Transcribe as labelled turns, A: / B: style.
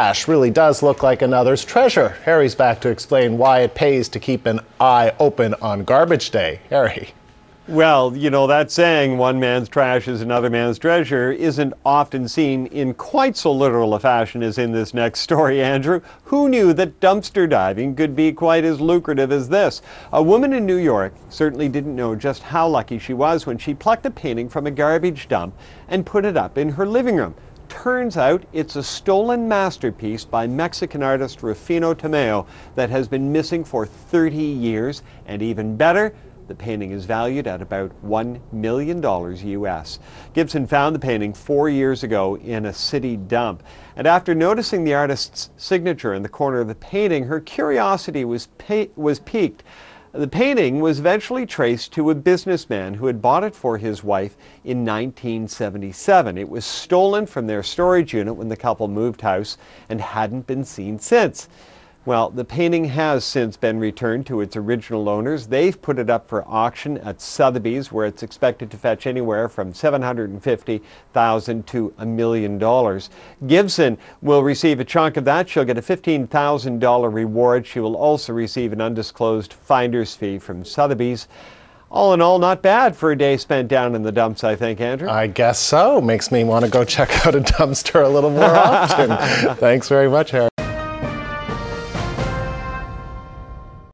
A: Ash really does look like another's treasure. Harry's back to explain why it pays to keep an eye open on garbage day. Harry.
B: Well, you know, that saying, one man's trash is another man's treasure, isn't often seen in quite so literal a fashion as in this next story, Andrew. Who knew that dumpster diving could be quite as lucrative as this? A woman in New York certainly didn't know just how lucky she was when she plucked a painting from a garbage dump and put it up in her living room turns out it's a stolen masterpiece by Mexican artist Rufino Tomeo that has been missing for 30 years. And even better, the painting is valued at about $1 million US. Gibson found the painting four years ago in a city dump. And after noticing the artist's signature in the corner of the painting, her curiosity was, was piqued. The painting was eventually traced to a businessman who had bought it for his wife in 1977. It was stolen from their storage unit when the couple moved house and hadn't been seen since. Well, the painting has since been returned to its original owners. They've put it up for auction at Sotheby's, where it's expected to fetch anywhere from $750,000 to a million dollars. Gibson will receive a chunk of that. She'll get a $15,000 reward. She will also receive an undisclosed finder's fee from Sotheby's. All in all, not bad for a day spent down in the dumps, I think, Andrew. I
C: guess so. Makes me want to go check
B: out a dumpster
C: a little more often. Thanks very much, Harry.